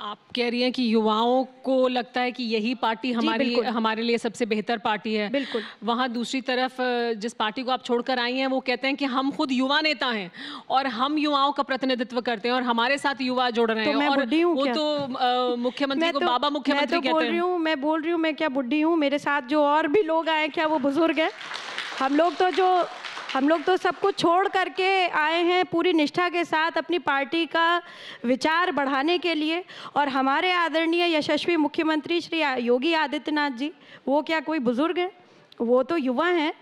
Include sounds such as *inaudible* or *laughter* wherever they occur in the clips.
आप कह रही हैं कि युवाओं को लगता है कि यही पार्टी हमारी हमारे लिए सबसे बेहतर पार्टी है बिल्कुल वहाँ दूसरी तरफ जिस पार्टी को आप छोड़कर आई हैं वो कहते हैं कि हम खुद युवा नेता हैं और हम युवाओं का प्रतिनिधित्व करते हैं और हमारे साथ युवा जोड़ रहे तो हैं तो और वो क्या? तो मुख्यमंत्री को तो, बाबा मुख्यमंत्री तो बोल रही हूँ मैं बोल रही हूँ मैं क्या बुढ़ी हूँ मेरे साथ जो और भी लोग आए क्या वो बुजुर्ग है हम लोग तो जो हम लोग तो सब कुछ छोड़ करके आए हैं पूरी निष्ठा के साथ अपनी पार्टी का विचार बढ़ाने के लिए और हमारे आदरणीय यशस्वी मुख्यमंत्री श्री योगी आदित्यनाथ जी वो क्या कोई बुज़ुर्ग हैं वो तो युवा हैं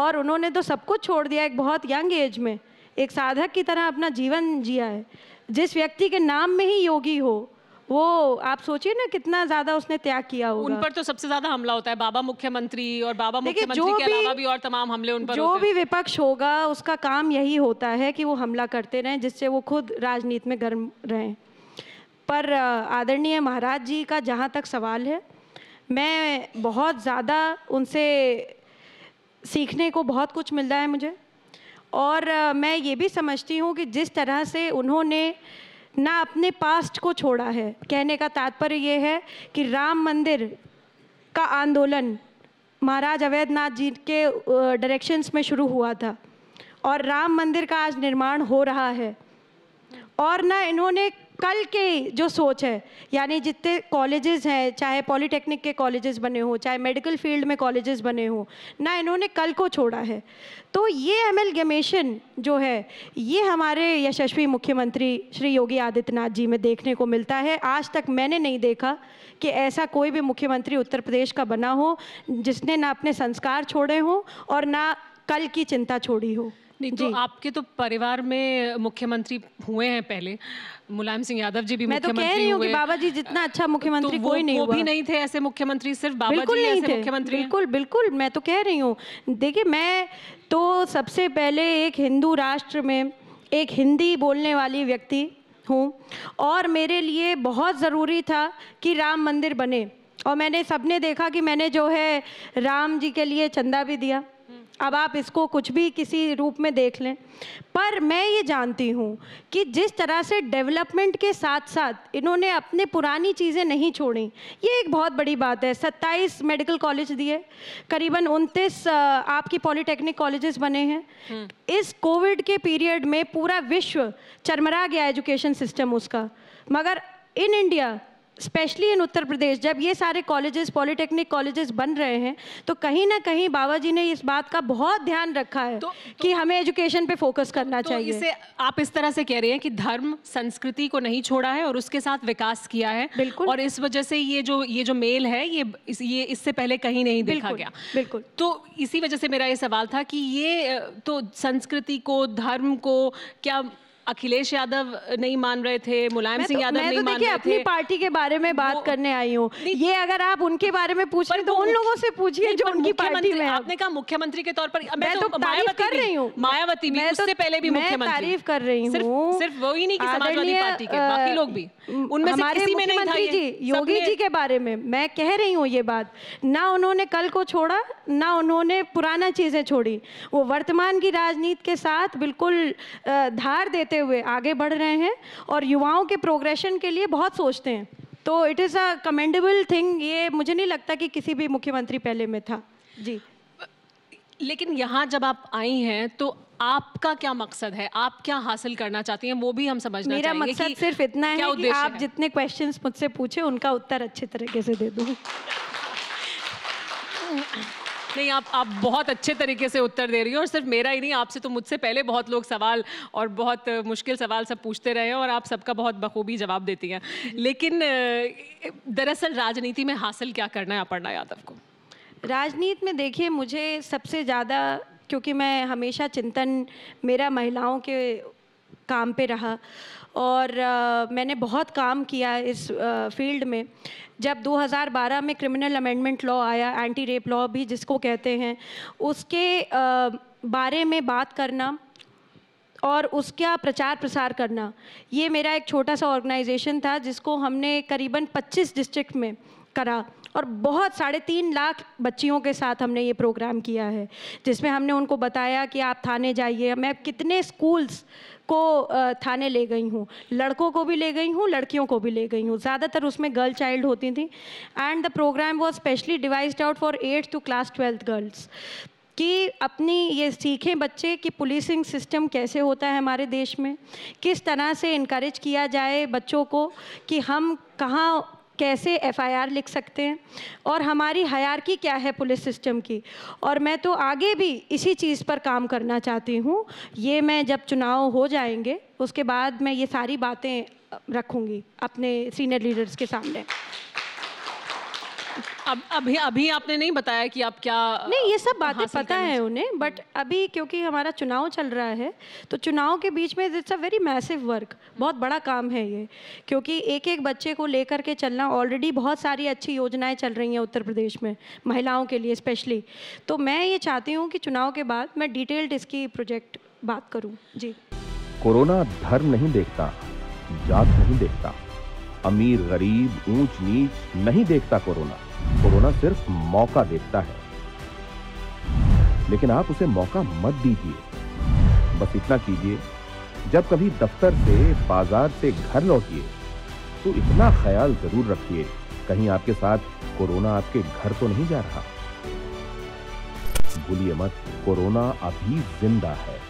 और उन्होंने तो सब कुछ छोड़ दिया एक बहुत यंग एज में एक साधक की तरह अपना जीवन जिया है जिस व्यक्ति के नाम में ही योगी हो वो आप सोचिए ना कितना ज्यादा उसने त्याग किया होगा उन पर तो सबसे ज्यादा हमला होता है बाबा मुख्यमंत्री और बाबा मुख्यमंत्री के अलावा भी और तमाम हमले उन पर जो भी विपक्ष होगा उसका काम यही होता है कि वो हमला करते रहें जिससे वो खुद राजनीति में गर्म रहें पर आदरणीय महाराज जी का जहाँ तक सवाल है मैं बहुत ज़्यादा उनसे सीखने को बहुत कुछ मिल रहा है मुझे और मैं ये भी समझती हूँ कि जिस तरह से उन्होंने ना अपने पास्ट को छोड़ा है कहने का तात्पर्य ये है कि राम मंदिर का आंदोलन महाराज अवैधनाथ जी के डायरेक्शंस में शुरू हुआ था और राम मंदिर का आज निर्माण हो रहा है और ना इन्होंने कल के जो सोच है यानी जितने कॉलेजेस हैं चाहे पॉलिटेक्निक के कॉलेजेस बने हों चाहे मेडिकल फील्ड में कॉलेजेस बने हों ना इन्होंने कल को छोड़ा है तो ये एम एल गमेशन जो है ये हमारे यशस्वी मुख्यमंत्री श्री योगी आदित्यनाथ जी में देखने को मिलता है आज तक मैंने नहीं देखा कि ऐसा कोई भी मुख्यमंत्री उत्तर प्रदेश का बना हो जिसने ना अपने संस्कार छोड़े हों और ना कल की चिंता छोड़ी हो नहीं तो आपके तो परिवार में मुख्यमंत्री हुए हैं पहले मुलायम सिंह यादव जी भी मैं तो कह रही हूँ कि बाबा जी जितना अच्छा मुख्यमंत्री तो कोई नहीं वो हुआ। भी नहीं थे ऐसे मुख्यमंत्री सिर्फ बाबा बिल्कुल जी नहीं ऐसे मुख्यमंत्री बिल्कुल बिल्कुल मैं तो कह रही हूँ देखिए मैं तो सबसे पहले एक हिंदू राष्ट्र में एक हिंदी बोलने वाली व्यक्ति हूँ और मेरे लिए बहुत ज़रूरी था कि राम मंदिर बने और मैंने सबने देखा कि मैंने जो है राम जी के लिए चंदा भी दिया अब आप इसको कुछ भी किसी रूप में देख लें पर मैं ये जानती हूँ कि जिस तरह से डेवलपमेंट के साथ साथ इन्होंने अपने पुरानी चीज़ें नहीं छोड़ी ये एक बहुत बड़ी बात है 27 मेडिकल कॉलेज दिए करीबन 29 आपकी पॉलिटेक्निक कॉलेजेस बने हैं हम्म। इस कोविड के पीरियड में पूरा विश्व चरमरा गया एजुकेशन सिस्टम उसका मगर इन इंडिया स्पेशली इन उत्तर प्रदेश जब ये सारे कॉलेजेस पॉलिटेक्निक कॉलेजेस बन रहे हैं तो कहीं ना कहीं बाबा जी ने इस बात का बहुत ध्यान रखा है तो, तो- कि तो, हमें एजुकेशन पे फोकस करना तो चाहिए इसे आप इस तरह से कह रहे हैं कि धर्म संस्कृति को नहीं छोड़ा है और उसके साथ विकास किया है बिल्कुल और इस वजह से ये जो ये जो मेल है ये इस, ये इससे पहले कहीं नहीं देखा गया बिल्कुल तो इसी वजह से मेरा ये सवाल था कि ये तो संस्कृति को धर्म को क्या अखिलेश यादव नहीं मान रहे थे मुलायम सिंह तो, यादव नहीं तो मान रहे थे अपनी पार्टी के बारे में बात करने आई हूँ ये अगर आप उनके बारे में पूछ रहे तो उन लोगों से पूछिए जो उनकी पार्टी में आपने कहा मुख्यमंत्री के तौर पर मैं तो, तो मायावती कर रही हूँ मायावती भी उससे तो- पहले भी मुख्यमंत्री तारीफ कर रही हूँ सिर्फ वो ही नहीं समाजवादी पार्टी के बाकी लोग भी उनमें से किसी में नहीं था जी योगी जी के बारे में मैं कह रही हूँ ये बात ना उन्होंने कल को छोड़ा ना उन्होंने पुराना चीजें छोड़ी वो वर्तमान की राजनीति के साथ बिल्कुल धार देते करते हुए आगे बढ़ रहे हैं और युवाओं के प्रोग्रेशन के लिए बहुत सोचते हैं तो it is a commendable thing ये मुझे नहीं लगता कि किसी भी मुख्यमंत्री पहले में था जी लेकिन यहाँ जब आप आई हैं तो आपका क्या मकसद है आप क्या हासिल करना चाहती हैं वो भी हम समझना मेरा चाहेंगे मकसद कि सिर्फ इतना है कि आप है? जितने क्वेश्चंस मुझसे पूछे उनका उत्तर अच्छे तरीके से दे दूँ *laughs* नहीं आप आप बहुत अच्छे तरीके से उत्तर दे रही हो और सिर्फ मेरा ही नहीं आपसे तो मुझसे पहले बहुत लोग सवाल और बहुत मुश्किल सवाल सब पूछते रहे हैं और आप सबका बहुत बखूबी जवाब देती हैं लेकिन दरअसल राजनीति में हासिल क्या करना है अपर्णा यादव को राजनीति में देखिए मुझे सबसे ज़्यादा क्योंकि मैं हमेशा चिंतन मेरा महिलाओं के काम पे रहा और आ, मैंने बहुत काम किया इस आ, फील्ड में जब 2012 में क्रिमिनल अमेंडमेंट लॉ आया एंटी रेप लॉ भी जिसको कहते हैं उसके आ, बारे में बात करना और उसका प्रचार प्रसार करना ये मेरा एक छोटा सा ऑर्गेनाइजेशन था जिसको हमने करीबन 25 डिस्ट्रिक्ट में करा और बहुत साढ़े तीन लाख बच्चियों के साथ हमने ये प्रोग्राम किया है जिसमें हमने उनको बताया कि आप थाने जाइए मैं कितने स्कूल्स को थाने ले गई हूँ लड़कों को भी ले गई हूँ लड़कियों को भी ले गई हूँ ज़्यादातर उसमें गर्ल चाइल्ड होती थी and the program was specially devised out for eighth to class twelfth girls कि अपनी ये सीखें बच्चे कि पुलिसिंग सिस्टम कैसे होता है हमारे देश में किस तरह से इनक्रेज किया जाए बच्चों को कि हम कहाँ कैसे एफआईआर लिख सकते हैं और हमारी की क्या है पुलिस सिस्टम की और मैं तो आगे भी इसी चीज़ पर काम करना चाहती हूँ ये मैं जब चुनाव हो जाएंगे उसके बाद मैं ये सारी बातें रखूँगी अपने सीनियर लीडर्स के सामने अब अभी अभी आपने नहीं बताया कि आप क्या नहीं ये सब बातें पता है उन्हें बट अभी क्योंकि हमारा चुनाव चल रहा है तो चुनाव के बीच में it's a very massive work बहुत बड़ा काम है ये क्योंकि एक एक बच्चे को लेकर के चलना ऑलरेडी बहुत सारी अच्छी योजनाएं चल रही हैं उत्तर प्रदेश में महिलाओं के लिए स्पेशली तो मैं ये चाहती हूँ कि चुनाव के बाद मैं डिटेल्ड इसकी प्रोजेक्ट बात करूँ जी कोरोना धर्म नहीं देखता जात नहीं देखता अमीर गरीब ऊंच नीच नहीं देखता कोरोना कोरोना सिर्फ मौका देता है लेकिन आप उसे मौका मत दीजिए बस इतना कीजिए जब कभी दफ्तर से बाजार से घर लौटिए तो इतना ख्याल जरूर रखिए कहीं आपके साथ कोरोना आपके घर तो नहीं जा रहा भूलिए मत कोरोना अभी जिंदा है